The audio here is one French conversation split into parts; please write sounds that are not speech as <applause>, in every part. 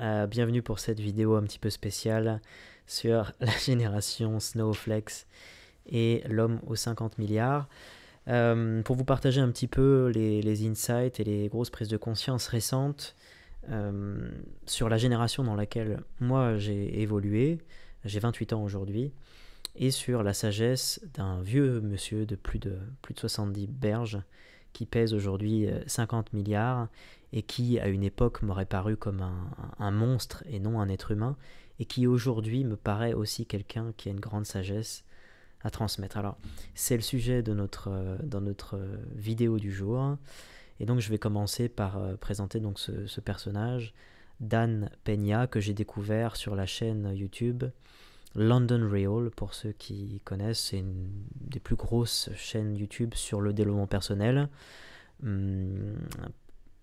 Euh, bienvenue pour cette vidéo un petit peu spéciale sur <laughs> la génération Snowflex et l'homme aux 50 milliards. Euh, pour vous partager un petit peu les, insights et les grosses prises de conscience récentes euh, sur la génération dans laquelle moi j'ai évolué, j'ai 28 ans aujourd'hui, et sur la sagesse d'un vieux monsieur de plus de, plus de 70 berges qui pèse aujourd'hui 50 milliards et qui à une époque m'aurait paru comme un, monstre et non un être humain, et qui aujourd'hui me paraît aussi quelqu'un qui a une grande sagesse à transmettre. Alors, c'est le sujet de notre, euh, dans notre euh, vidéo du jour, et donc je vais commencer par euh, présenter donc ce, personnage, Dan Peña, que j'ai découvert sur la chaîne YouTube. London Real, pour ceux qui connaissent, c'est une des plus grosses chaînes YouTube sur le développement personnel. Hum,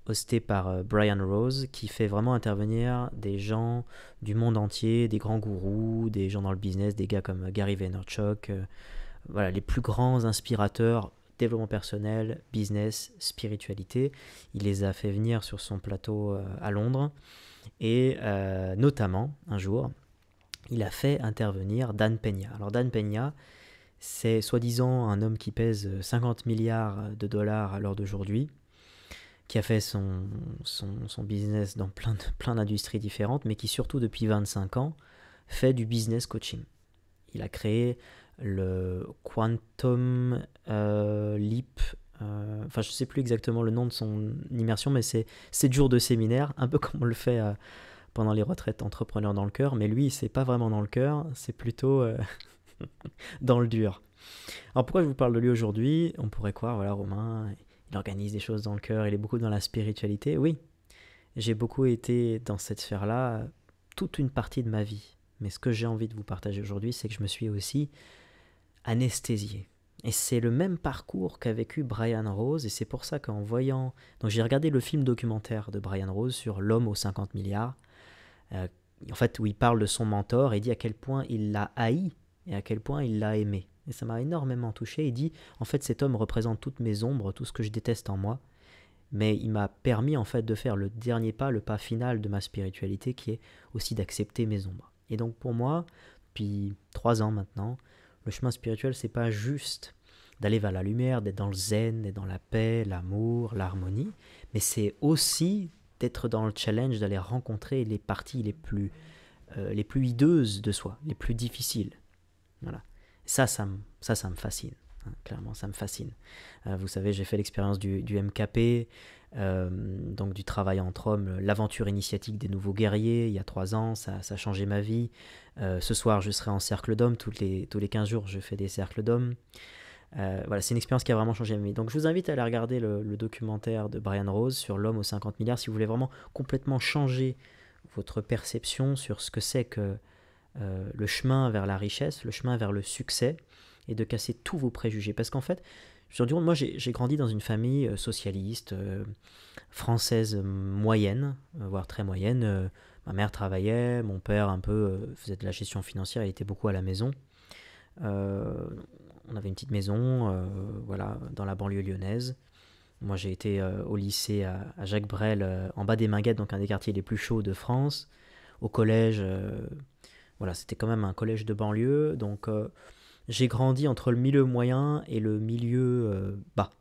hosté par euh, Brian Rose, qui fait vraiment intervenir des gens du monde entier, des grands gourous, des gens dans le business, des gars comme euh, Gary Vaynerchuk, euh, voilà, les plus grands inspirateurs développement personnel, business, spiritualité. Il les a fait venir sur son plateau à Londres. Et notamment, un jour, il a fait intervenir Dan Peña. Alors Dan Peña, c'est soi-disant un homme qui pèse 50 milliards de dollars à l'heure d'aujourd'hui qui a fait son, son, business dans plein, de, <laughs> plein d'industries différentes, mais qui surtout depuis 25 ans fait du business coaching. Il a créé le Quantum euh, Leap, euh, enfin je ne sais plus exactement le nom de son immersion, mais c'est 7 jours de séminaire, un peu <laughs> comme on le fait euh, pendant les retraites entrepreneurs dans le cœur, mais lui, c'est pas vraiment dans le cœur, c'est plutôt <laughs> dans le dur. Alors pourquoi je vous parle de lui aujourd'hui On pourrait croire, voilà, Romain, il organise des choses dans le cœur, il est beaucoup dans la spiritualité. Oui, j'ai beaucoup été dans cette sphère-là toute une partie de ma vie. Mais ce que j'ai envie de vous partager aujourd'hui, c'est que je me suis aussi anesthésié. Et c'est le même parcours qu'a vécu Brian Rose, et c'est pour ça qu'en voyant... Donc j'ai regardé le film documentaire de Brian Rose sur l'homme aux 50 milliards, euh, en fait où il parle de son mentor et dit à quel point il l'a haï et à quel point il l'a aimé et ça m'a énormément touché. Il dit En fait, cet homme représente toutes mes ombres, tout ce que je déteste en moi, mais il m'a permis en fait de faire le dernier pas, le pas final de ma spiritualité qui est aussi d'accepter mes ombres. Et donc pour moi, depuis trois ans maintenant, le chemin spirituel, c'est pas juste d'aller vers la lumière, d'être dans le zen, d'être dans la paix, l'amour, l'harmonie, mais c'est aussi d'être dans le challenge, d'aller rencontrer les parties les plus, euh, les plus hideuses de soi, les plus difficiles. Voilà. Ça, ça, me, ça, ça me fascine. Hein, clairement, ça me fascine. Euh, vous savez, j'ai fait l'expérience du, MKP, euh, donc du travail entre hommes, l'aventure initiatique des nouveaux guerriers, il y a trois ans, ça, a changé ma vie. Euh, ce soir, je serai en cercle d'hommes, tous les, tous les 15 jours, je fais des cercles d'hommes. voilà, c'est une expérience qui a vraiment changé ma vie. Donc je vous invite à aller regarder le, le documentaire de Brian Rose sur l'homme aux 50 milliards si vous voulez vraiment complètement changer votre perception sur ce que c'est que euh, le chemin vers la richesse, le chemin vers le succès, et de casser tous vos préjugés. Parce qu'en fait, moi j'ai grandi dans une famille euh, socialiste, euh, française moyenne, voire très moyenne. ma mère travaillait, mon père un peu faisait de la gestion financière, il était beaucoup à la maison. on avait une petite maison, voilà, dans la banlieue lyonnaise. Moi, j'ai été au lycée à, Jacques Brel, en bas des Minguettes, donc un des quartiers les plus chauds de France. Au collège, voilà, c'était quand même un collège de banlieue, donc euh, j'ai grandi entre le milieu moyen et le milieu euh, bas,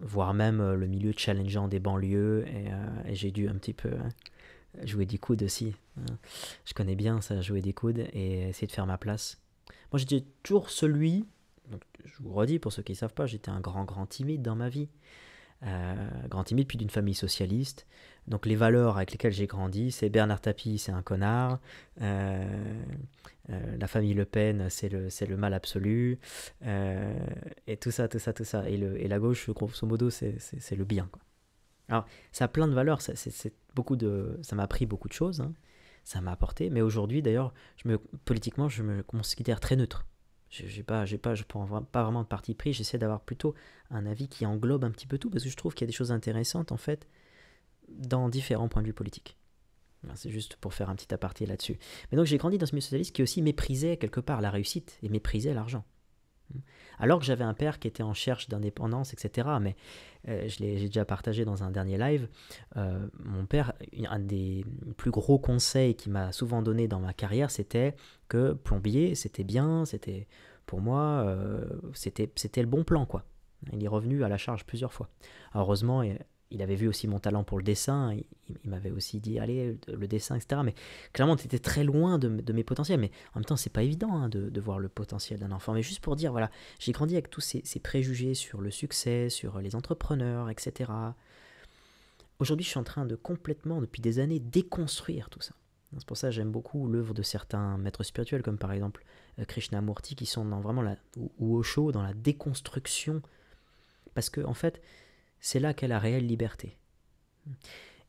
voire même euh, le milieu challengeant des banlieues, et, j'ai dû un petit peu hein, jouer des coudes aussi. Hein. Je connais bien ça, jouer des coudes, et essayer de faire ma place. Moi j'étais toujours celui, je vous redis pour ceux qui ne savent pas, j'étais un grand grand timide dans ma vie. Euh, grand timide, puis d'une famille socialiste. Donc les valeurs avec lesquelles j'ai grandi, c'est Bernard Tapie, c'est un connard. Euh, euh, la famille Le Pen, c'est le, mal absolu. et tout ça, tout ça, tout ça. Et, et la gauche, grosso modo, c'est, c'est, c'est le bien. Quoi. Alors, ça a plein de valeurs, ça, c'est, beaucoup de, ça m'a appris beaucoup de choses, hein. ça m'a apporté, mais aujourd'hui, d'ailleurs, je me, politiquement, je me considère très neutre j'ai pas, j'ai pas, je prends pas vraiment de parti pris. J'essaie d'avoir plutôt un avis qui englobe un petit peu tout parce que je trouve qu'il y a des choses intéressantes en fait dans différents points de vue politiques. C'est juste pour faire un petit aparté là-dessus. Mais donc j'ai grandi dans ce milieu socialiste qui aussi méprisait quelque part la réussite et méprisait l'argent alors que j'avais un père qui était en cherche d'indépendance, etc. Mais euh, je l'ai déjà partagé dans un dernier live. Euh, mon père, un des plus gros conseils qu'il m'a souvent donné dans ma carrière, c'était que plombier, c'était bien, c'était pour moi, euh, c'était le bon plan, quoi. Il est revenu à la charge plusieurs fois. heureusement, il avait vu aussi mon talent pour le dessin, il, m'avait aussi dit allez le dessin, etc. Mais clairement, tu étais très loin de, mes potentiels. Mais en même temps, c'est pas évident hein, de, voir le potentiel d'un enfant. Mais juste pour dire, voilà, j'ai grandi avec tous ces, préjugés sur le succès, sur les entrepreneurs, etc. Aujourd'hui, je suis en train de complètement, depuis des années, déconstruire tout ça. C'est pour ça que j'aime beaucoup l'œuvre de certains maîtres spirituels, comme par exemple euh, Krishnamurti, qui sont vraiment là ou, ou Osho, dans la déconstruction. Parce que, en fait, c'est là qu'est la réelle liberté.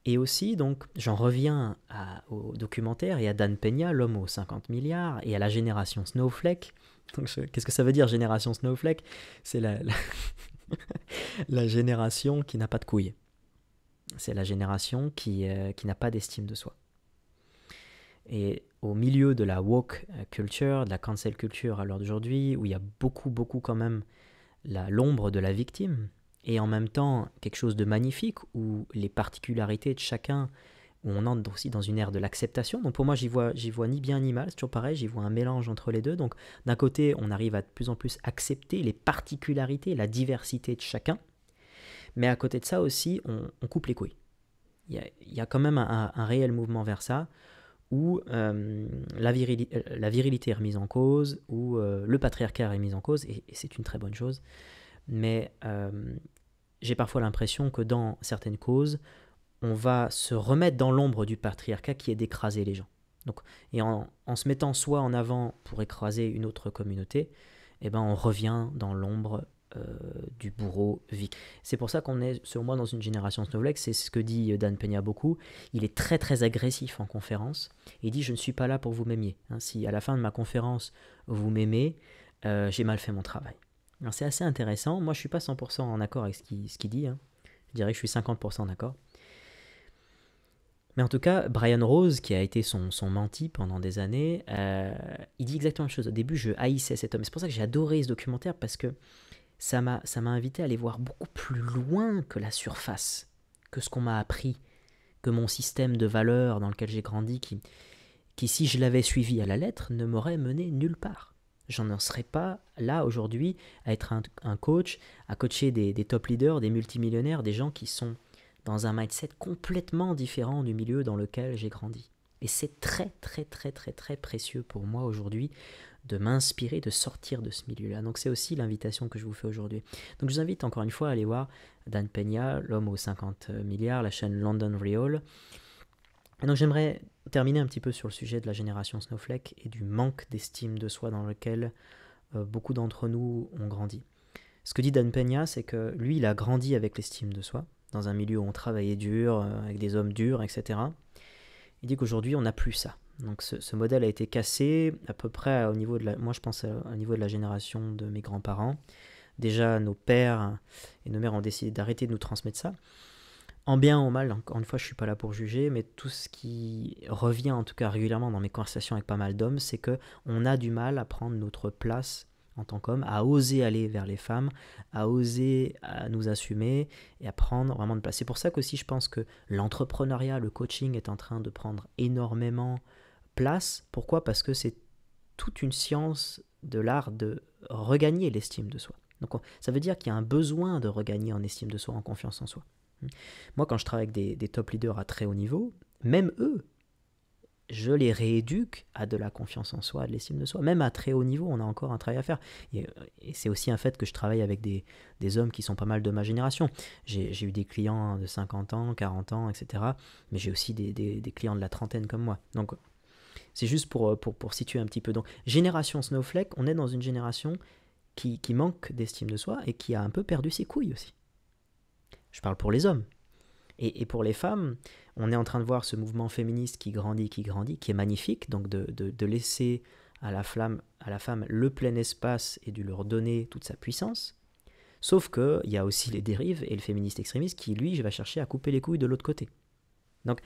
Et aussi, donc, j'en reviens au documentaire et à Dan Peña, l'homme aux 50 milliards, et à la génération Snowflake. Donc Qu'est-ce que ça veut dire, génération Snowflake C'est <laughs> la, génération qui n'a pas de couilles. C'est la génération qui, euh, qui n'a pas d'estime de soi. Et au milieu de la woke euh, culture, de la cancel culture à l'heure d'aujourd'hui, où il y a beaucoup, beaucoup quand même la l'ombre de la victime, et en même temps quelque chose de magnifique où les particularités de chacun, où on entre aussi dans une ère de l'acceptation. Donc pour moi, j'y vois, j'y vois ni bien ni mal, c'est toujours pareil, j'y vois un mélange entre les deux. Donc d'un côté, on arrive à de plus en plus accepter les particularités, la diversité de chacun, mais à côté de ça aussi, on, coupe les couilles. Il y a, il y a quand même un, réel mouvement vers ça où euh, la, euh, la, virilité est remise en cause, où euh, le patriarcat est remis en cause, et, c'est une très bonne chose. Mais j'ai parfois l'impression que dans certaines causes, on va se remettre dans l'ombre du patriarcat qui est d'écraser les gens. Donc, et en, se mettant soit en avant pour écraser une autre communauté, eh ben on revient dans l'ombre euh, du bourreau vic. C'est pour ça qu'on est, selon moi, dans une génération snowflake. C'est ce que dit euh, Dan Peña beaucoup. Il est très très agressif en conférence. Il dit Je ne suis pas là pour vous m'aimiez. Hein. si à la fin de ma conférence vous m'aimez, euh, j'ai mal fait mon travail. C'est assez intéressant. Moi, je suis pas 100% en accord avec ce qu'il dit. Hein. Je dirais que je suis 50% d'accord. Mais en tout cas, Brian Rose, qui a été son, son menti pendant des années, euh, il dit exactement la même chose. Au début, je haïssais cet homme. C'est pour ça que j'ai adoré ce documentaire, parce que ça m'a invité à aller voir beaucoup plus loin que la surface, que ce qu'on m'a appris, que mon système de valeurs dans lequel j'ai grandi, qui, qui, si je l'avais suivi à la lettre, ne m'aurait mené nulle part j'en serais pas là aujourd'hui à être un, coach, à coacher des, top leaders, des multimillionnaires, des gens qui sont dans un mindset complètement différent du milieu dans lequel j'ai grandi. Et c'est très très très très très précieux pour moi aujourd'hui de m'inspirer, de sortir de ce milieu-là. Donc c'est aussi l'invitation que je vous fais aujourd'hui. Donc je vous invite encore une fois à aller voir Dan Peña, l'homme aux 50 milliards, la chaîne London Real. donc j'aimerais terminer un petit peu sur le sujet de la génération Snowflake et du manque d'estime de soi dans lequel euh, beaucoup d'entre nous ont grandi. Ce que dit Dan Peña, c'est que lui, il a grandi avec l'estime de soi, dans un milieu où on travaillait dur, euh, avec des hommes durs, etc. Il dit qu'aujourd'hui, on n'a plus ça. Donc ce, modèle a été cassé à peu près au niveau de la, moi je pense euh, au niveau de la génération de mes grands-parents. Déjà nos pères et nos mères ont décidé d'arrêter de nous transmettre ça en bien ou en mal, encore une fois, je suis pas là pour juger, mais tout ce qui revient en tout cas régulièrement dans mes conversations avec pas mal d'hommes, c'est que on a du mal à prendre notre place en tant qu'homme, à oser aller vers les femmes, à oser à nous assumer et à prendre vraiment de place. C'est pour ça qu'aussi je pense que l'entrepreneuriat, le coaching est en train de prendre énormément place. Pourquoi Parce que c'est toute une science de l'art de regagner l'estime de soi. Donc ça veut dire qu'il y a un besoin de regagner en estime de soi, en confiance en soi. Moi, quand je travaille avec des, top leaders à très haut niveau, même eux, je les rééduque à de la confiance en soi, à de l'estime de soi. Même à très haut niveau, on a encore un travail à faire. Et, euh, c'est aussi un fait que je travaille avec des, hommes qui sont pas mal de ma génération. J'ai eu des clients de 50 ans, 40 ans, etc. Mais j'ai aussi des, clients de la trentaine comme moi. Donc, c'est juste euh, pour, pour, situer un petit peu. Donc, génération Snowflake, on est dans une génération qui, qui manque d'estime de soi et qui a un peu perdu ses couilles aussi. Je parle pour les hommes. Et, pour les femmes, on est en train de voir ce mouvement féministe qui grandit, qui grandit, qui est magnifique, donc de, laisser à la, flamme, à la femme le plein espace et de leur donner toute sa puissance. Sauf qu'il y a aussi les dérives et le féministe extrémiste qui, lui, va chercher à couper les couilles de l'autre côté. Donc,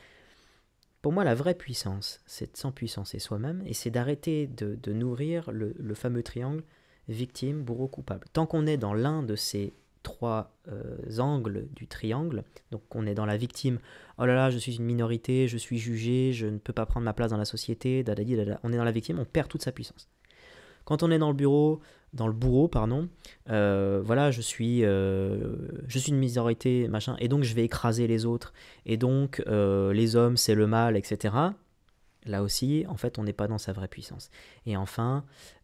pour moi, la vraie puissance, c'est de s'empuissancer soi-même et c'est d'arrêter de, nourrir le fameux triangle victime, bourreau, coupable. Tant qu'on est dans l'un de ces trois euh, angles du triangle. Donc on est dans la victime, oh là là, je suis une minorité, je suis jugé, je ne peux pas prendre ma place dans la société, on est dans la victime, on perd toute sa puissance. Quand on est dans le bureau, dans le bourreau, pardon, euh, voilà, je suis, euh, je suis une minorité, machin, et donc je vais écraser les autres, et donc les hommes, c'est le mal, etc. Là aussi, en fait, on n'est pas dans sa vraie puissance. Et enfin,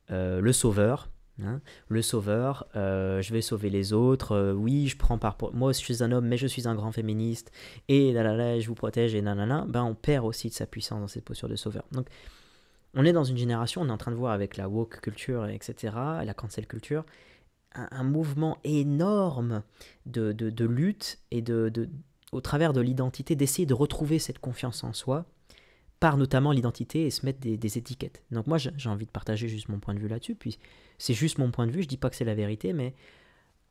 le sauveur, Hein. le sauveur, euh, je vais sauver les autres, euh, oui, je prends par... Moi, je suis un homme, mais je suis un grand féministe, et là, là, je vous protège, et nanana, ben, on perd aussi de sa puissance dans cette posture de sauveur. Donc, on est dans une génération, on est en train de voir avec la woke culture, etc., la cancel culture, un, mouvement énorme de, lutte et de au travers de l'identité, d'essayer de retrouver cette confiance en soi, par notamment l'identité et se mettre des, des étiquettes. Donc moi, j'ai envie de partager juste mon point de vue là-dessus. Puis c'est juste mon point de vue, je dis pas que c'est la vérité, mais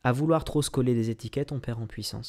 à vouloir trop se coller des étiquettes, on perd en puissance.